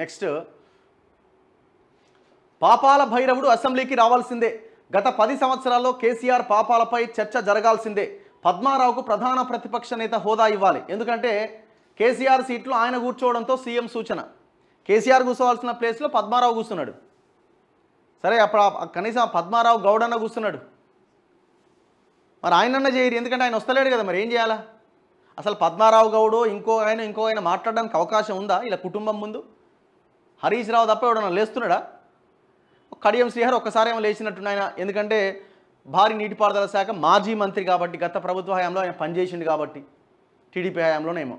next పాపాల భైరవుడు అసెంబ్లీకి రావాల్సిందే గత పది సంవత్సరాల్లో కేసీఆర్ పాపాలపై చర్చ జరగాల్సిందే పద్మారావుకు ప్రధాన ప్రతిపక్ష నేత హోదా ఇవ్వాలి ఎందుకంటే కేసీఆర్ సీట్లు ఆయన కూర్చోవడంతో సీఎం సూచన కేసీఆర్ కూర్చోవాల్సిన ప్లేస్లో పద్మారావు కూర్చున్నాడు సరే అప్పుడు కనీసం పద్మారావు గౌడన్న కూర్చున్నాడు మరి ఆయనన్న చేయరు ఎందుకంటే ఆయన వస్తలేడు కదా మరి ఏం చేయాలా అసలు పద్మారావు గౌడు ఇంకో ఆయన ఇంకో ఆయన మాట్లాడడానికి అవకాశం ఉందా ఇలా కుటుంబం ముందు హరీష్ రావు తప్ప ఎవడన్నా లేస్తున్నాడా కడియం శ్రీహర్ ఒక్కసారి ఏమో లేచినట్టు ఆయన ఎందుకంటే భారీ నీటిపారుదల శాఖ మాజీ మంత్రి కాబట్టి గత ప్రభుత్వ హయాంలో ఆయన పనిచేసిండు కాబట్టి టీడీపీ హయాంలోనేమో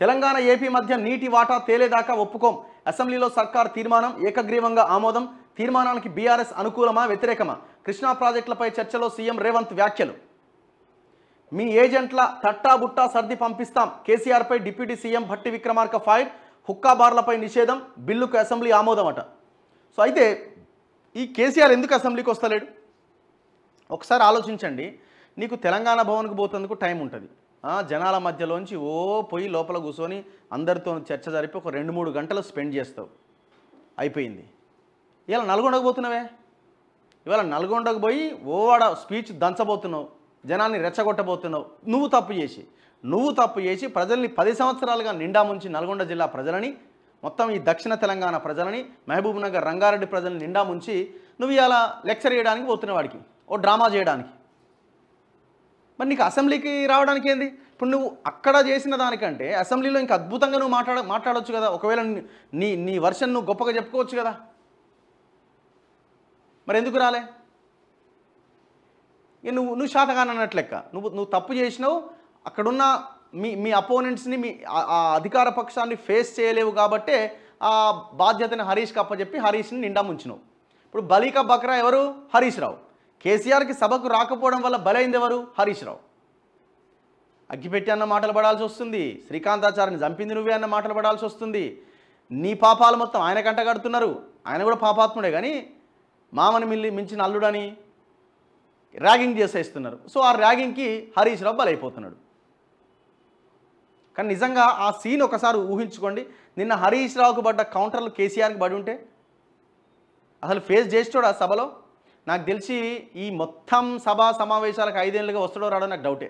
తెలంగాణ ఏపీ మధ్య నీటి వాటా తేలేదాకా ఒప్పుకోం అసెంబ్లీలో సర్కార్ తీర్మానం ఏకగ్రీవంగా ఆమోదం తీర్మానానికి బీఆర్ఎస్ అనుకూలమా వ్యతిరేకమా కృష్ణా ప్రాజెక్టులపై చర్చలో సీఎం రేవంత్ వ్యాఖ్యలు మీ ఏజెంట్ల తట్టా బుట్టా సర్ది పంపిస్తాం కేసీఆర్పై deputy CM Bhatti Vikramarka fire హుక్కా బార్లపై నిషేధం బిల్లుకు అసెంబ్లీ ఆమోదం అట సో అయితే ఈ కేసీఆర్ ఎందుకు అసెంబ్లీకి వస్తలేడు ఒకసారి ఆలోచించండి నీకు తెలంగాణ భవన్కు పోతేందుకు టైం ఉంటుంది జనాల మధ్యలోంచి ఓ పోయి లోపల కూర్చొని అందరితో చర్చ జరిపి ఒక రెండు మూడు గంటలు స్పెండ్ చేస్తావు అయిపోయింది ఇలా నల్గొండకు పోతున్నావే ఇవాళ నల్గొండకు పోయి ఓవాడ స్పీచ్ దంచబోతున్నావు జనాల్ని రెచ్చగొట్టబోతున్నావు నువ్వు తప్పు చేసి నువ్వు తప్పు చేసి ప్రజల్ని పది సంవత్సరాలుగా నిండా ముంచి నల్గొండ జిల్లా ప్రజలని మొత్తం ఈ దక్షిణ తెలంగాణ ప్రజలని మహబూబ్ నగర్ రంగారెడ్డి ప్రజల్ని నిండా ముంచి నువ్వు ఇలా లెక్చర్ చేయడానికి పోతున్న వాడికి ఓ డ్రామా చేయడానికి మరి నీకు అసెంబ్లీకి రావడానికి ఏంది ఇప్పుడు నువ్వు అక్కడ చేసిన దానికంటే అసెంబ్లీలో ఇంకా అద్భుతంగా నువ్వు మాట్లాడ మాట్లాడవచ్చు కదా ఒకవేళ నీ నీ వర్షన్ నువ్వు గొప్పగా చెప్పుకోవచ్చు కదా మరి ఎందుకు రాలే నువ్వు నువ్వు శాతగాన్ అన్నట్లు లెక్క నువ్వు నువ్వు తప్పు చేసినావు అక్కడున్న మీ మీ అపోనెంట్స్ని మీ అధికార పక్షాన్ని ఫేస్ చేయలేవు కాబట్టే ఆ బాధ్యతని హరీష్కి అప్పచెప్పి హరీష్ని నిండా ముంచినావు ఇప్పుడు బలిక బక్రా ఎవరు హరీష్ రావు కేసీఆర్కి సభకు రాకపోవడం వల్ల బలైంది ఎవరు హరీష్ రావు అగ్గిపెట్టి అన్న మాటలు పడాల్సి వస్తుంది శ్రీకాంతాచార్యని చంపింది నువ్వే అన్న మాటలు పడాల్సి వస్తుంది నీ పాపాలు మొత్తం ఆయన కంట కడుతున్నారు ఆయన కూడా పాపాత్ముడే కానీ మామని మిల్లి మించిన అల్లుడని ర్యాగింగ్ చేసేస్తున్నారు సో ఆ ర్యాగింగ్కి హరీష్ రావు బలైపోతున్నాడు కానీ నిజంగా ఆ సీన్ ఒకసారి ఊహించుకోండి నిన్న హరీష్ రావుకు పడ్డ కౌంటర్లు కేసీఆర్కి పడి ఉంటే అసలు ఫేస్ చేస్తాడు ఆ సభలో నాకు తెలిసి ఈ మొత్తం సభా సమావేశాలకు ఐదేళ్ళుగా వస్తాడో రాడో నాకు డౌటే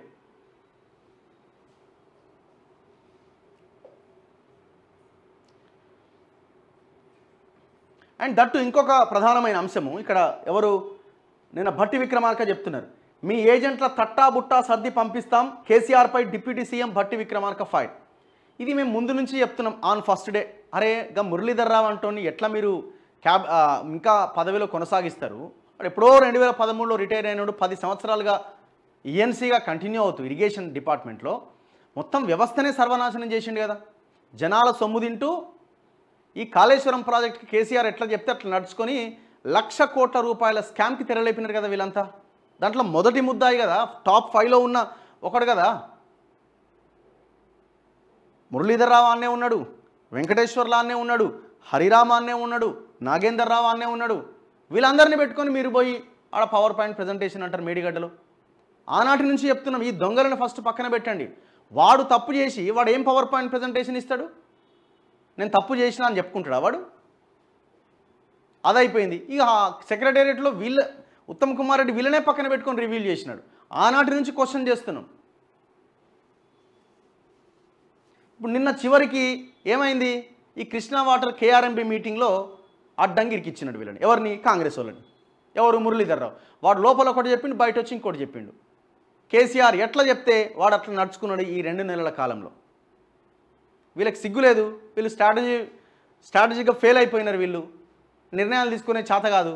అండ్ దట్టు ఇంకొక ప్రధానమైన అంశము ఇక్కడ ఎవరు నిన్న భట్టి విక్రమార్క చెప్తున్నారు మీ ఏజెంట్ల తట్టా బుట్టా సర్ది పంపిస్తాం కేసీఆర్పై deputy CM Bhatti Vikramarka fight ఇది మేము ముందు నుంచి చెప్తున్నాం ఆన్ ఫస్ట్ డే అరే గా మురళీధర్ రావు అంటోని ఎట్లా మీరు క్యాబ్ ఇంకా పదవిలో కొనసాగిస్తారు ఎప్పుడో రెండు వేల పదమూడులో రిటైర్ అయినప్పుడు పది సంవత్సరాలుగా ఈఎన్సీగా e కంటిన్యూ అవుతూ ఇరిగేషన్ డిపార్ట్మెంట్లో మొత్తం వ్యవస్థనే సర్వనాశనం చేసిండు కదా జనాల సొమ్ము తింటూ ఈ కాళేశ్వరం ప్రాజెక్ట్కి కేసీఆర్ ఎట్లా చెప్తే అట్లా నడుచుకొని లక్ష కోట్ల రూపాయల స్కామ్కి తెరలేపినారు కదా వీళ్ళంతా దాంట్లో మొదటి ముద్దాయి కదా టాప్ ఫైవ్లో ఉన్న ఒకడు కదా మురళీధర్ రావు అన్నే ఉన్నాడు వెంకటేశ్వర్ అన్నే ఉన్నాడు హరిరామ్ అన్నే ఉన్నాడు నాగేందర్ రావు అన్నే ఉన్నాడు వీళ్ళందరినీ పెట్టుకొని మీరు పోయి ఆడ పవర్ పాయింట్ ప్రజెంటేషన్ అంటారు మేడిగడ్డలో ఆనాటి నుంచి చెప్తున్నాం ఈ దొంగలను ఫస్ట్ పక్కన పెట్టండి వాడు తప్పు చేసి వాడు ఏం పవర్ పాయింట్ ప్రజెంటేషన్ ఇస్తాడు నేను తప్పు చేసిన అని చెప్పుకుంటాడా వాడు అదైపోయింది ఇక సెక్రటేరియట్లో వీళ్ళ ఉత్తమ్ కుమార్ రెడ్డి వీళ్ళనే పక్కన పెట్టుకొని రివీల్ చేసినాడు ఆనాటి నుంచి క్వశ్చన్ చేస్తున్నాం ఇప్పుడు నిన్న చివరికి ఏమైంది ఈ కృష్ణా వాటర్ కేఆర్ఎంబి మీటింగ్లో అడ్డంగి ఇచ్చినాడు వీళ్ళని ఎవరిని కాంగ్రెస్ వాళ్ళని ఎవరు మురళీధర్రావు వాడు లోపల ఒకటి చెప్పిండు బయట వచ్చి ఇంకోటి చెప్పిండు కేసీఆర్ ఎట్లా చెప్తే వాడు అట్లా నడుచుకున్నాడు ఈ రెండు నెలల కాలంలో వీళ్ళకి సిగ్గులేదు వీళ్ళు స్ట్రాటజీ స్ట్రాటజీగా ఫెయిల్ అయిపోయినారు వీళ్ళు నిర్ణయాలు తీసుకునే చేత కాదు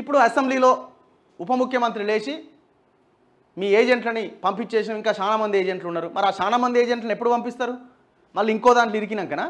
ఇప్పుడు అసెంబ్లీలో ఉప ముఖ్యమంత్రి లేచి మీ ఏజెంట్లని పంపించేసిన ఇంకా చాలామంది ఏజెంట్లు ఉన్నారు మరి ఆ చాలామంది ఏజెంట్లను ఎప్పుడు పంపిస్తారు మళ్ళీ ఇంకో దాంట్లో ఇరికినాకనా